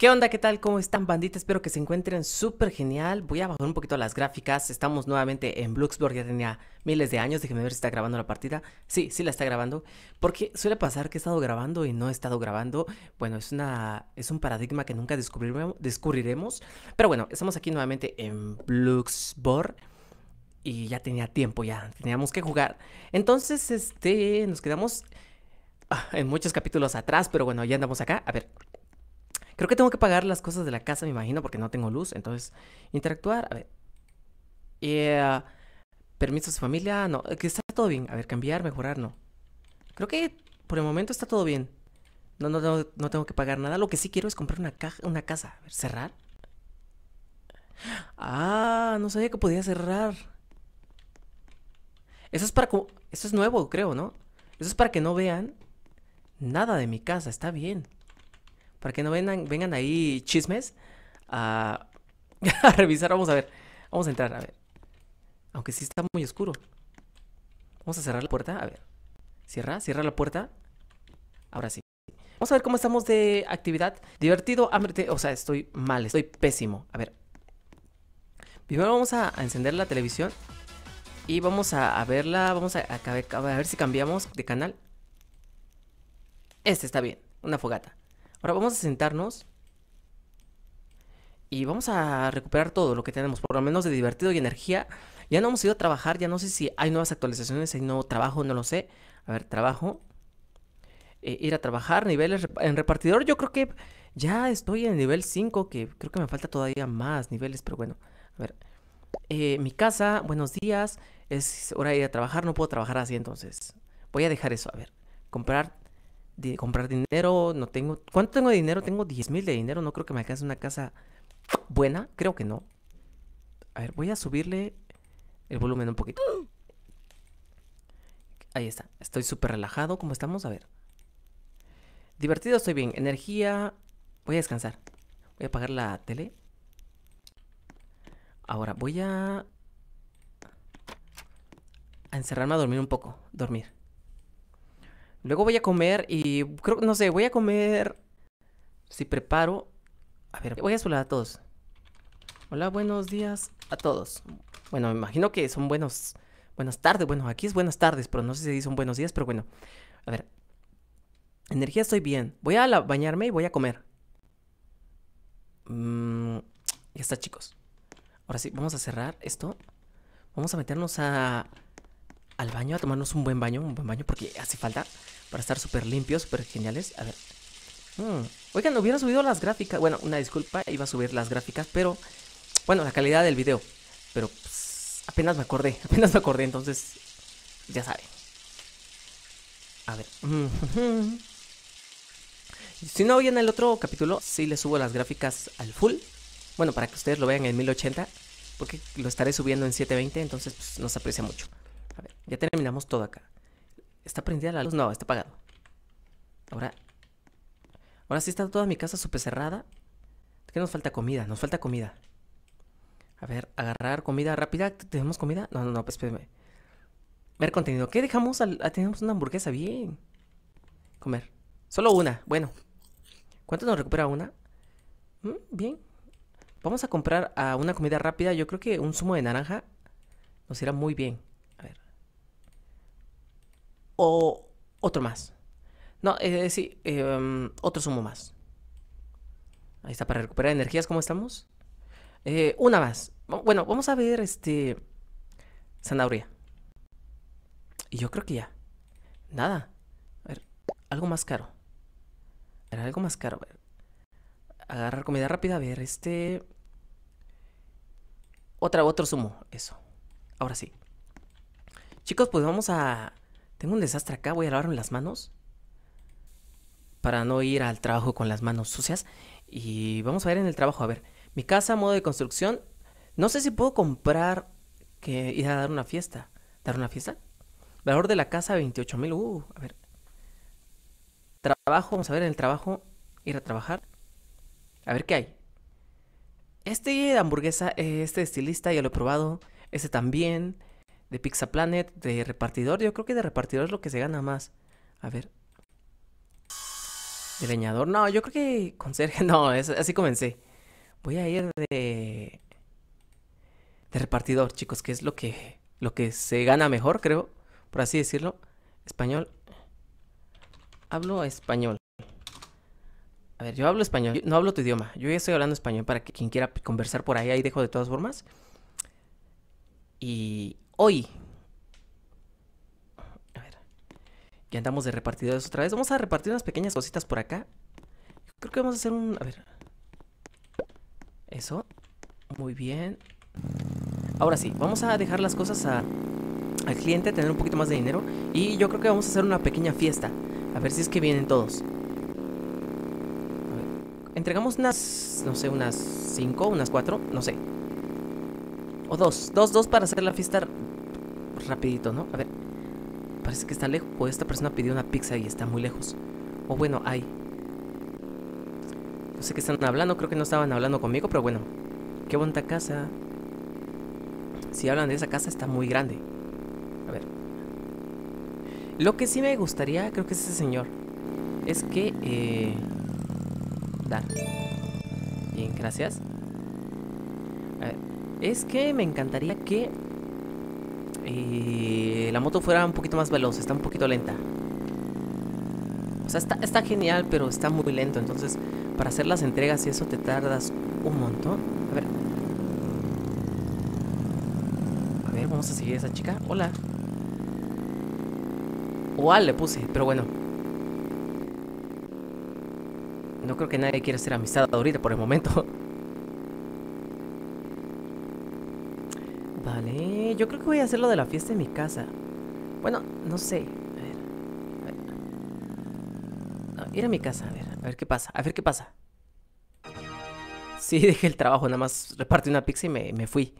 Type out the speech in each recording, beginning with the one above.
¿Qué onda? ¿Qué tal? ¿Cómo están, bandita? Espero que se encuentren súper genial. Voy a bajar un poquito las gráficas. Estamos nuevamente en Bluxburg. Ya tenía miles de años. Déjenme ver si está grabando la partida. Sí, sí la está grabando. Porque suele pasar que he estado grabando y no he estado grabando. Bueno, es, una, es un paradigma que nunca descubriremos. Pero bueno, estamos aquí nuevamente en Bluxburg. Y ya tenía tiempo, ya teníamos que jugar. Entonces, este, nos quedamos ah, en muchos capítulos atrás. Pero bueno, ya andamos acá. A ver, Creo que tengo que pagar las cosas de la casa, me imagino, porque no tengo luz. Entonces, interactuar. A ver. Eh, permisos de familia. No, eh, que está todo bien. A ver, cambiar, mejorar, no. Creo que por el momento está todo bien. No, no, tengo que pagar nada. Lo que sí quiero es comprar una, caja, una casa. A ver, cerrar. Ah, no sabía que podía cerrar. Eso es para... Eso es nuevo, creo, ¿no? Eso es para que no vean nada de mi casa. Está bien para que no vengan, vengan ahí chismes a, revisar. Vamos a ver, vamos a entrar, a ver. Aunque sí está muy oscuro. Vamos a cerrar la puerta, a ver. Cierra, cierra la puerta. Ahora sí. Vamos a ver cómo estamos de actividad. Divertido, hambre, o sea, estoy mal, estoy pésimo. A ver. Primero vamos a, encender la televisión. Y vamos a, verla, vamos a, a ver si cambiamos de canal. Este está bien, una fogata. Ahora vamos a sentarnos y vamos a recuperar todo lo que tenemos, por lo menos de divertido y energía. Ya no hemos ido a trabajar, ya no sé si hay nuevas actualizaciones, hay nuevo trabajo, no lo sé. A ver, trabajo. Eh, ir a trabajar, niveles en repartidor. Yo creo que ya estoy en nivel 5, que creo que me falta todavía más niveles, pero bueno. A ver. Eh, mi casa, buenos días. Es hora de ir a trabajar, no puedo trabajar así entonces. Voy a dejar eso, a ver. Comprar de comprar dinero, no tengo... ¿Cuánto tengo de dinero? Tengo 10 mil de dinero, no creo que me alcance una casa buena, creo que no. A ver, voy a subirle el volumen un poquito. Ahí está, estoy súper relajado, ¿cómo estamos? A ver. Divertido estoy bien, energía... Voy a descansar. Voy a apagar la tele. Ahora voy a... A encerrarme a dormir un poco, dormir. Luego voy a comer y creo, no sé, voy a comer. Si preparo. A ver, voy a saludar a todos. Hola, buenos días a todos. Bueno, me imagino que son buenos. Buenas tardes. Bueno, aquí es buenas tardes, pero no sé si son buenos días, pero bueno. A ver. Energía, estoy bien. Voy a bañarme y voy a comer. Mm, ya está, chicos. Ahora sí, vamos a cerrar esto. Vamos a meternos a al baño, a tomarnos un buen baño, un buen baño, porque hace falta para estar súper limpios, súper geniales. A ver. Mm. Oigan, hubiera subido las gráficas. Bueno, una disculpa, iba a subir las gráficas, pero. Bueno, la calidad del video. Pero pues, apenas me acordé, apenas me acordé, entonces. Ya saben. A ver. Mm. Si no en el otro capítulo, sí les subo las gráficas al full. Bueno, para que ustedes lo vean en 1080, porque lo estaré subiendo en 720, entonces pues, nos aprecia mucho. Ya terminamos todo acá. ¿Está prendida la luz? No, está apagado. Ahora... Ahora sí está toda mi casa súper cerrada. ¿Qué nos falta? Comida. Nos falta comida. A ver, agarrar comida rápida. ¿Tenemos comida? No, no, no, espérame. Ver contenido. ¿Qué dejamos? Ah, tenemos una hamburguesa. Bien. Comer. Solo una. Bueno. ¿Cuánto nos recupera una? Mm, bien. Vamos a comprar una comida rápida. Yo creo que un zumo de naranja nos irá muy bien o otro más. No, es decir, em, otro sumo más. Ahí está, para recuperar energías, ¿cómo estamos? Eh, una más. Bueno, vamos a ver este. Zanahoria. Y yo creo que ya. Nada. A ver, algo más caro. algo más caro. ver. Agarrar comida rápida. A ver, este. Otra, otro sumo. Eso. Ahora sí. Chicos, pues vamos a tengo un desastre acá, voy a lavarme las manos para no ir al trabajo con las manos sucias. Y vamos a ver en el trabajo, a ver, mi casa, modo de construcción. No sé si puedo comprar que ir a dar una fiesta. ¿Dar una fiesta? Valor de la casa, 28 mil. Uh, a ver. Trabajo, vamos a ver en el trabajo. Ir a trabajar. A ver qué hay. Este de hamburguesa, este estilista ya lo he probado. Este también de Pizza Planet, de repartidor. Yo creo que de repartidor es lo que se gana más. A ver. De leñador. No, yo creo que con conserje. No, así comencé. Voy a ir de. De repartidor, chicos, que es lo que, lo que se gana mejor, creo, por así decirlo. Español. Hablo español. A ver, yo hablo español. no hablo tu idioma. Yo ya estoy hablando español para que quien quiera conversar por ahí, ahí dejo de todas formas. Y, hoy. A ver. Ya andamos de repartidores otra vez. Vamos a repartir unas pequeñas cositas por acá. Creo que vamos a hacer un... A ver. Eso. Muy bien. Ahora sí, vamos a dejar las cosas al cliente, tener un poquito más de dinero. Y yo creo que vamos a hacer una pequeña fiesta. A ver si es que vienen todos. A ver, entregamos unas, no sé, unas 5, unas 4, no sé. O dos, dos, dos para hacer la fiesta rapidito, ¿no? A ver, parece que está lejos. O esta persona pidió una pizza y está muy lejos. O bueno, hay. No sé qué están hablando, creo que no estaban hablando conmigo, pero bueno. Qué bonita casa. Si hablan de esa casa, está muy grande. A ver. Lo que sí me gustaría, creo que es ese señor. Es que... Eh... Dar. Bien, gracias. A ver. Es que me encantaría que eh, la moto fuera un poquito más veloz, está un poquito lenta. O sea, está, genial, pero está muy lento. Entonces, para hacer las entregas y eso te tardas un montón. A ver. A ver, vamos a seguir a esa chica. Hola. Igual le puse, pero bueno. No creo que nadie quiera ser amistad ahorita por el momento. yo creo que voy a hacer lo de la fiesta en mi casa. Bueno, no sé. A ver. ir a mi casa, a ver, a ver qué pasa, a ver qué pasa. Sí, dejé el trabajo, nada más repartí una pizza y me, fui.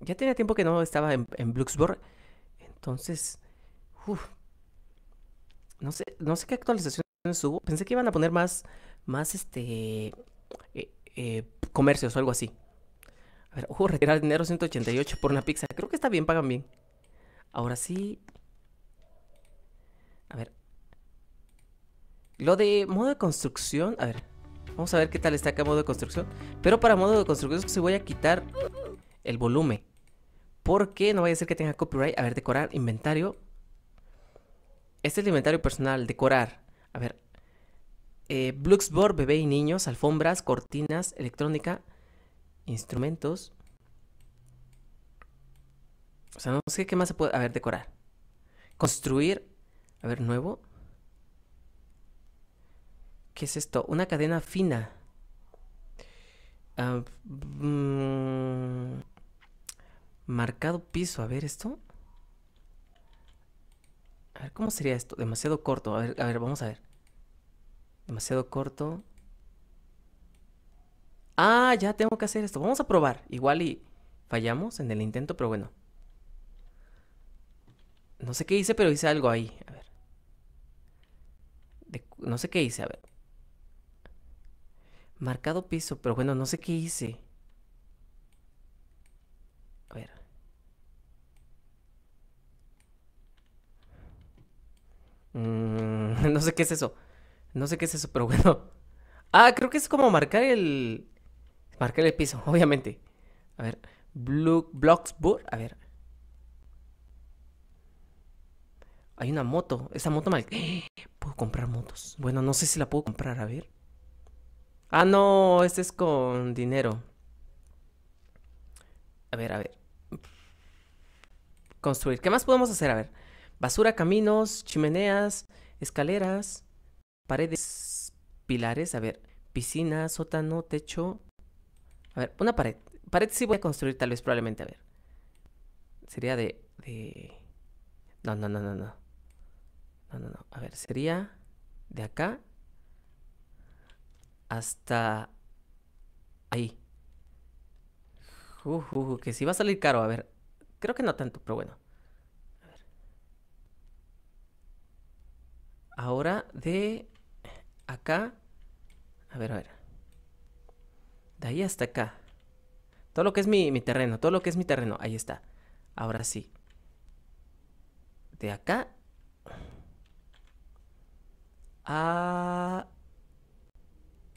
Ya tenía tiempo que no estaba en, en Bluxburg. Entonces, no sé, no sé qué actualizaciones hubo. Pensé que iban a poner más, más este, eh, eh, comercios o algo así. A uh, retirar dinero 188 por una pizza. Creo que está bien, pagan bien. Ahora sí. A ver. Lo de modo de construcción. A ver. Vamos a ver qué tal está acá modo de construcción. Pero para modo de construcción se voy a quitar el volumen. Porque no vaya a ser que tenga copyright. A ver, decorar, inventario. Este es el inventario personal, decorar. A ver. Eh, Bluxboard, bebé y niños, alfombras, cortinas, electrónica. Instrumentos. O sea, no sé qué más se puede... A ver, decorar. Construir. A ver, nuevo. ¿Qué es esto? Una cadena fina. Ah, mm, marcado piso. A ver, esto. A ver, ¿cómo sería esto? Demasiado corto. A ver, a ver, vamos a ver. Demasiado corto ah, ya tengo que hacer esto, vamos a probar. Igual y fallamos en el intento, pero bueno. No sé qué hice, pero hice algo ahí. A ver. no sé qué hice, a ver. Marcado piso, pero bueno, no sé qué hice. A ver. Mm, no sé qué es eso. No sé qué es eso, pero bueno. Ah, creo que es como marcar el... Marqué el piso, obviamente. A ver, Blue, a ver. Hay una moto, esa moto mal... Puedo comprar motos. Bueno, no sé si la puedo comprar, a ver. Ah, no, este es con dinero. A ver, a ver. Construir. ¿Qué más podemos hacer? A ver. Basura, caminos, chimeneas, escaleras, paredes, pilares, a ver. Piscina, sótano, techo, a ver, una pared. Pared sí voy a construir tal vez, probablemente. A ver. Sería de... No, no, no, no, no. No, no, no. A ver, sería de acá hasta ahí. que si va a salir caro, a ver. Creo que no tanto, pero bueno. A ver. Ahora de acá. A ver, a ver. De ahí hasta acá. Todo lo que es mi, terreno, todo lo que es mi terreno, ahí está. Ahora sí. De acá a...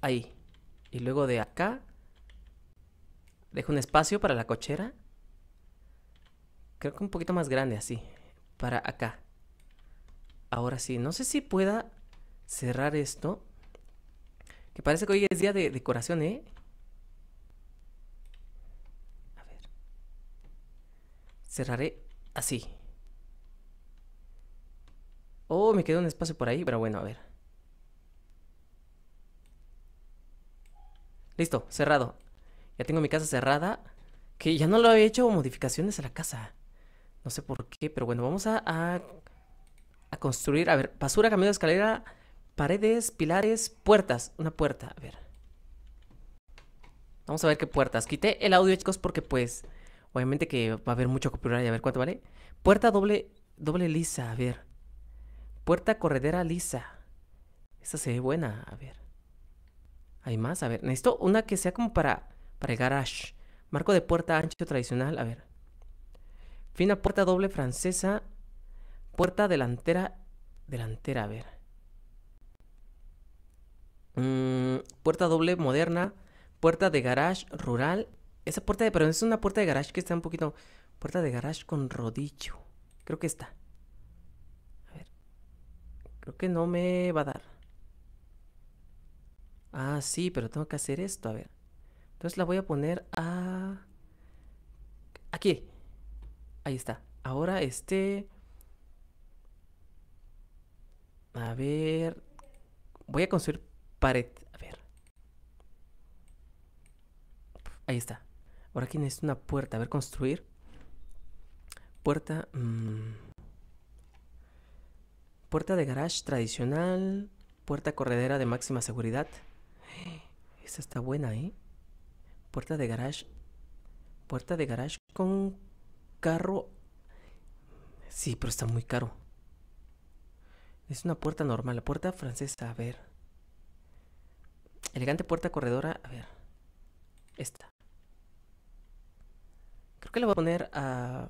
Ahí. Y luego de acá dejo un espacio para la cochera. Creo que un poquito más grande así. Para acá. Ahora sí, no sé si pueda cerrar esto. Que parece que hoy es día de decoración, ¿eh? Cerraré así. Oh, me quedó un espacio por ahí, pero bueno, a ver. Listo, cerrado. Ya tengo mi casa cerrada. Que ya no lo he hecho modificaciones a la casa. No sé por qué, pero bueno, vamos a, a, construir. A ver, basura, camino de escalera, paredes, pilares, puertas. Una puerta, a ver. Vamos a ver qué puertas. Quité el audio, chicos, porque pues Obviamente que va a haber mucho y a ver cuánto vale. Puerta doble, doble lisa, a ver. Puerta corredera lisa. Esta se ve buena, a ver. Hay más, a ver. Necesito una que sea como para, para el garage. Marco de puerta ancho tradicional, a ver. Fina puerta doble francesa. Puerta delantera, delantera, a ver. Mm, puerta doble moderna. Puerta de garage rural esa puerta de... Pero es una puerta de garage que está un poquito... Puerta de garage con rodillo. Creo que está. A ver. Creo que no me va a dar. Ah, sí, pero tengo que hacer esto. A ver. Entonces la voy a poner a... Aquí. Ahí está. Ahora este... A ver... Voy a construir pared. A ver. Ahí está. Ahora aquí necesito una puerta. A ver, construir. Puerta... Mm, puerta de garage tradicional. Puerta corredera de máxima seguridad. Esta está buena, ¿eh? Puerta de garage. Puerta de garage con carro. Sí, pero está muy caro. Es una puerta normal, la puerta francesa, a ver. Elegante puerta corredora, a ver. Esta. Creo que le voy a poner a...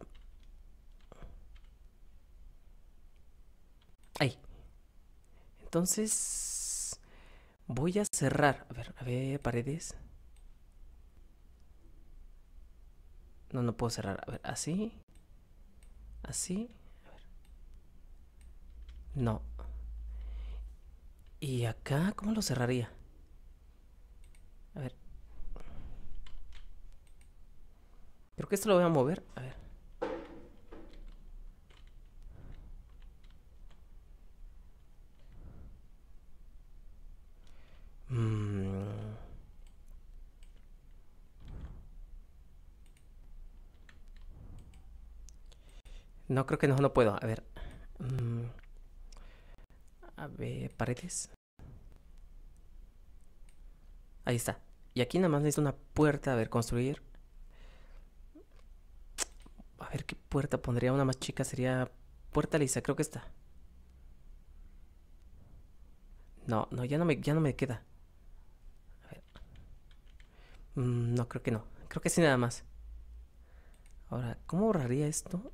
Ahí. Entonces... Voy a cerrar. A ver, a ver, paredes. No, no puedo cerrar. A ver, así. Así. A ver. No. ¿Y acá cómo lo cerraría? Creo que esto lo voy a mover. A ver. Mm. No, creo que no, no puedo. A ver. Mm. A ver, paredes. Ahí está. Y aquí nada más necesito una puerta. A ver, construir qué puerta pondría una más chica. Sería puerta lisa, creo que está No, no, ya no me, ya no me queda. Mm, no, creo que no. Creo que sí nada más. Ahora, ¿cómo borraría esto?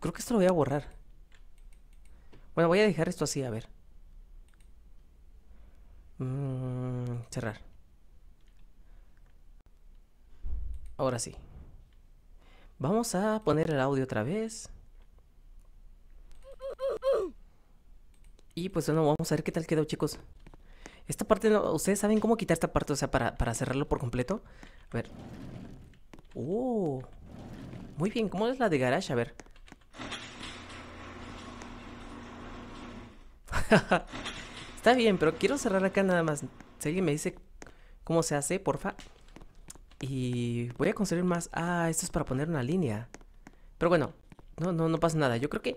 Creo que esto lo voy a borrar. Bueno, voy a dejar esto así, a ver. Mm, cerrar. Ahora sí. Vamos a poner el audio otra vez. Y pues bueno, vamos a ver qué tal quedó, chicos. Esta parte, no, ¿ustedes saben cómo quitar esta parte? O sea, para, para cerrarlo por completo. A ver. ¡Oh! Muy bien, ¿cómo es la de garage? A ver. Está bien, pero quiero cerrar acá nada más. Si alguien me dice cómo se hace, porfa. Y voy a construir más. Ah, esto es para poner una línea. Pero bueno, no, no, no pasa nada. Yo creo que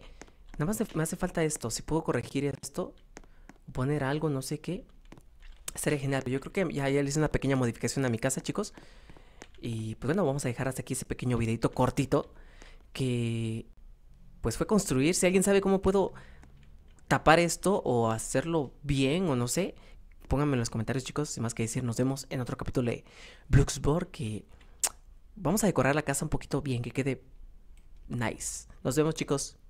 nada más me hace falta esto. Si puedo corregir esto, poner algo, no sé qué, sería genial. Yo creo que ya, ya le hice una pequeña modificación a mi casa, chicos. Y pues bueno, vamos a dejar hasta aquí ese pequeño videito cortito que pues fue construir. Si alguien sabe cómo puedo tapar esto o hacerlo bien o no sé, pónganme en los comentarios, chicos. Sin más que decir, nos vemos en otro capítulo de Bloxburg. Que vamos a decorar la casa un poquito bien, que quede nice. Nos vemos, chicos.